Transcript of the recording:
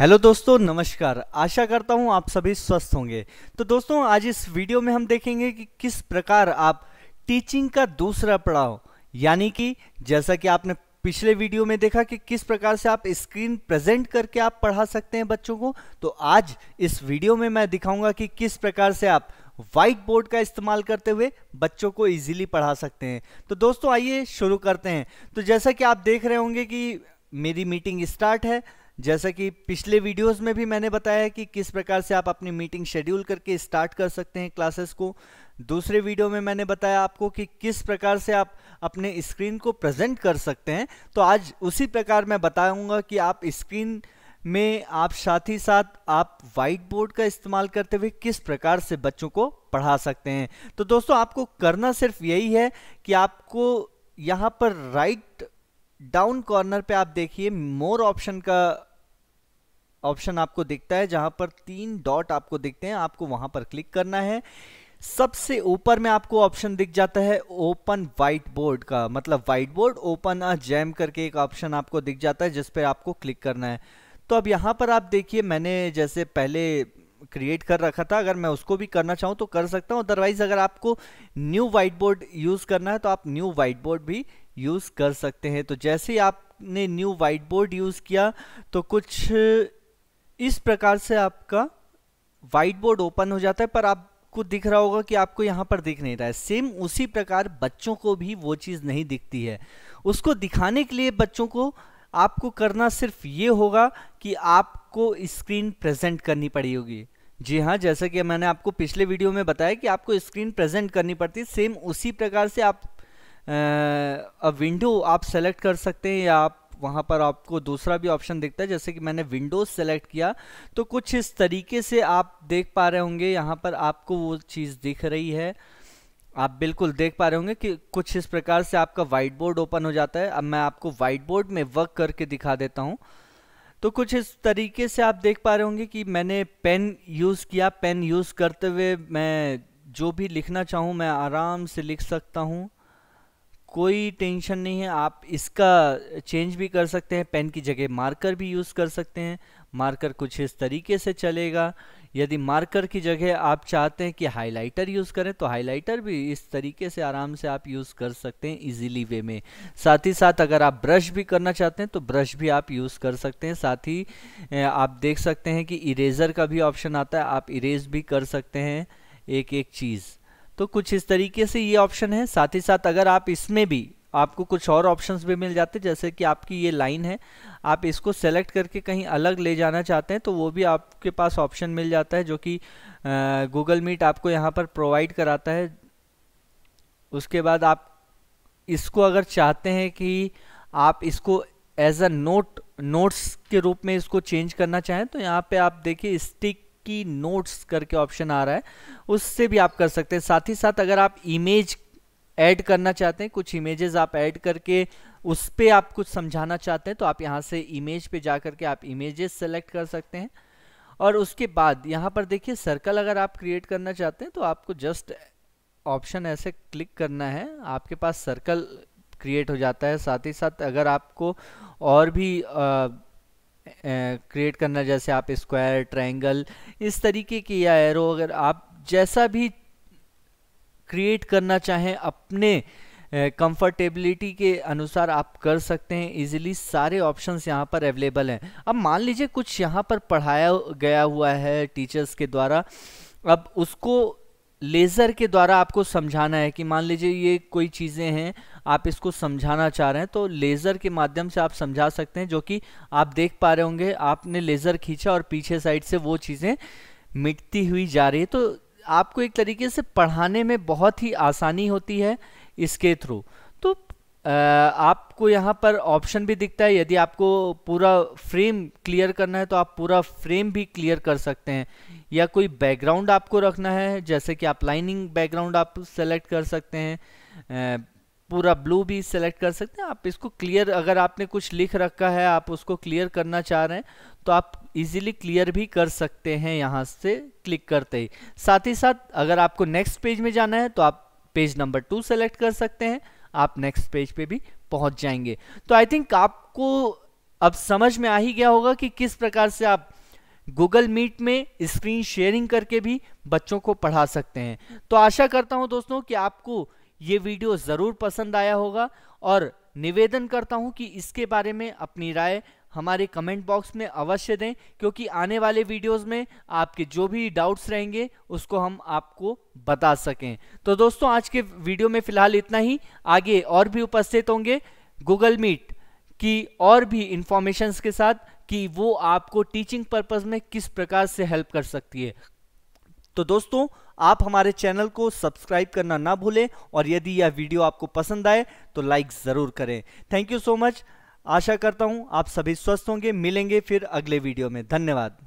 hello दोस्तों नमस्कार आशा करता हूँ आप सभी स्वस्थ होंगे तो दोस्तों आज इस वीडियो में हम देखेंगे कि किस प्रकार आप टीचिंग का दूसरा पड़ाव यानी कि जैसा कि आपने पिछले वीडियो में देखा कि किस प्रकार से आप स्क्रीन प्रेजेंट करके आप पढ़ा सकते हैं बच्चों को तो आज इस वीडियो में मैं दिखाऊंगा कि किस प्रकार से आप व्हाइट बोर्ड का इस्तेमाल करते हुए बच्चों को इजीली पढ़ा सकते हैं तो दोस्तों आइए शुरू करते हैं तो जैसा कि आप देख रहे होंगे कि मेरी मीटिंग स्टार्ट है जैसा कि पिछले वीडियोस में भी मैंने बताया कि किस प्रकार से आप अपनी मीटिंग शेड्यूल करके स्टार्ट कर सकते हैं क्लासेस को दूसरे वीडियो में मैंने बताया आपको कि किस प्रकार से आप अपने स्क्रीन को प्रेजेंट कर सकते हैं तो आज उसी प्रकार मैं बताऊंगा कि आप स्क्रीन में आप साथ ही साथ आप व्हाइट बोर्ड का इस्तेमाल करते हुए किस प्रकार से बच्चों को पढ़ा सकते हैं तो दोस्तों आपको करना सिर्फ यही है कि आपको यहाँ पर राइट डाउन कॉर्नर पे आप देखिए मोर ऑप्शन का ऑप्शन आपको दिखता है जहां पर तीन डॉट आपको दिखते हैं आपको वहां पर क्लिक करना है सबसे ऊपर में आपको ऑप्शन दिख जाता है ओपन व्हाइट बोर्ड का मतलब white board open a jam करके एक ऑप्शन आपको दिख जाता है जिसपे आपको क्लिक करना है तो अब यहां पर आप देखिए मैंने जैसे पहले क्रिएट कर रखा था अगर मैं उसको भी करना चाहूं तो कर सकता हूं अदरवाइज अगर आपको न्यू व्हाइट बोर्ड यूज़ करना है तो आप न्यू व्हाइट बोर्ड भी यूज़ कर सकते हैं तो जैसे ही आपने न्यू व्हाइट बोर्ड यूज़ किया तो कुछ इस प्रकार से आपका वाइट बोर्ड ओपन हो जाता है पर आपको दिख रहा होगा कि आपको यहाँ पर दिख नहीं रहा है सेम उसी प्रकार बच्चों को भी वो चीज़ नहीं दिखती है उसको दिखाने के लिए बच्चों को आपको करना सिर्फ ये होगा कि आपको स्क्रीन प्रेजेंट करनी पड़ी होगी जी हाँ जैसा कि मैंने आपको पिछले वीडियो में बताया कि आपको स्क्रीन प्रेजेंट करनी पड़ती है सेम उसी प्रकार से आप विंडो आप सेलेक्ट कर सकते हैं या आप वहां पर आपको दूसरा भी ऑप्शन दिखता है जैसे कि मैंने विंडोज़ सेलेक्ट किया तो कुछ इस तरीके से आप देख पा रहे होंगे यहाँ पर आपको वो चीज़ दिख रही है आप बिल्कुल देख पा रहे होंगे कि कुछ इस प्रकार से आपका वाइट बोर्ड ओपन हो जाता है अब मैं आपको वाइट बोर्ड में वर्क करके दिखा देता हूँ तो कुछ इस तरीके से आप देख पा रहे होंगे कि मैंने पेन यूज़ किया पेन यूज़ करते हुए मैं जो भी लिखना चाहूँ मैं आराम से लिख सकता हूँ कोई टेंशन नहीं है आप इसका चेंज भी कर सकते हैं पेन की जगह मार्कर भी यूज़ कर सकते हैं मार्कर कुछ इस तरीके से चलेगा यदि मार्कर की जगह आप चाहते हैं कि हाइलाइटर यूज़ करें तो हाइलाइटर भी इस तरीके से आराम से आप यूज़ कर सकते हैं इजीली वे में साथ ही साथ अगर आप ब्रश भी करना चाहते हैं तो ब्रश भी आप यूज़ कर सकते हैं साथ ही आप देख सकते हैं कि इरेज़र का भी ऑप्शन आता है आप इरेज भी कर सकते हैं एक एक चीज़ तो कुछ इस तरीके से ये ऑप्शन है साथ ही साथ अगर आप इसमें भी आपको कुछ और ऑप्शंस भी मिल जाते जैसे कि आपकी ये लाइन है आप इसको सेलेक्ट करके कहीं अलग ले जाना चाहते हैं तो वो भी आपके पास ऑप्शन मिल जाता है जो कि गूगल मीट आपको यहाँ पर प्रोवाइड कराता है उसके बाद आप इसको अगर चाहते हैं कि आप इसको एज अ नोट नोट्स के रूप में इसको चेंज करना चाहें तो यहाँ पे आप देखिए स्टिक की नोट्स करके ऑप्शन आ रहा है उससे भी आप कर सकते हैं साथ ही साथ अगर आप इमेज ऐड करना चाहते हैं कुछ इमेजेस आप ऐड करके उस पर आप कुछ समझाना चाहते हैं तो आप यहाँ से इमेज पे जा करके आप इमेजेस सेलेक्ट कर सकते हैं और उसके बाद यहाँ पर देखिए सर्कल अगर आप क्रिएट करना चाहते हैं तो आपको जस्ट ऑप्शन ऐसे क्लिक करना है आपके पास सर्कल क्रिएट हो जाता है साथ ही साथ अगर आपको और भी आ, क्रिएट करना जैसे आप स्क्वायर ट्रायंगल इस तरीके की या एरो अगर आप जैसा भी क्रिएट करना चाहें अपने कंफर्टेबिलिटी के अनुसार आप कर सकते हैं इजीली सारे ऑप्शंस यहाँ पर अवेलेबल हैं अब मान लीजिए कुछ यहाँ पर पढ़ाया गया हुआ है टीचर्स के द्वारा अब उसको लेज़र के द्वारा आपको समझाना है कि मान लीजिए ये कोई चीज़ें हैं आप इसको समझाना चाह रहे हैं तो लेज़र के माध्यम से आप समझा सकते हैं जो कि आप देख पा रहे होंगे आपने लेज़र खींचा और पीछे साइड से वो चीज़ें मिटती हुई जा रही है तो आपको एक तरीके से पढ़ाने में बहुत ही आसानी होती है इसके थ्रू आपको यहाँ पर ऑप्शन भी दिखता है यदि आपको पूरा फ्रेम क्लियर करना है तो आप पूरा फ्रेम भी क्लियर कर सकते हैं या कोई बैकग्राउंड आपको रखना है जैसे कि आप लाइनिंग बैकग्राउंड आप सेलेक्ट कर सकते हैं पूरा ब्लू भी सेलेक्ट कर सकते हैं आप इसको क्लियर अगर आपने कुछ लिख रखा है आप उसको क्लियर करना चाह रहे हैं तो आप इजीली क्लियर भी कर सकते हैं यहाँ से क्लिक करते ही साथ ही साथ अगर आपको नेक्स्ट पेज में जाना है तो आप पेज नंबर टू सेलेक्ट कर सकते हैं आप नेक्स्ट पेज पे भी पहुंच जाएंगे तो आई थिंक आपको अब समझ में आ ही गया होगा कि किस प्रकार से आप गूगल मीट में स्क्रीन शेयरिंग करके भी बच्चों को पढ़ा सकते हैं तो आशा करता हूं दोस्तों कि आपको ये वीडियो ज़रूर पसंद आया होगा और निवेदन करता हूं कि इसके बारे में अपनी राय हमारे कमेंट बॉक्स में अवश्य दें क्योंकि आने वाले वीडियोस में आपके जो भी डाउट्स रहेंगे उसको हम आपको बता सकें तो दोस्तों आज के वीडियो में फिलहाल इतना ही आगे और भी उपस्थित होंगे गूगल मीट की और भी इंफॉर्मेशंस के साथ कि वो आपको टीचिंग पर्पज में किस प्रकार से हेल्प कर सकती है तो दोस्तों आप हमारे चैनल को सब्सक्राइब करना ना भूलें और यदि यह वीडियो आपको पसंद आए तो लाइक ज़रूर करें थैंक यू सो मच आशा करता हूँ आप सभी स्वस्थ होंगे मिलेंगे फिर अगले वीडियो में धन्यवाद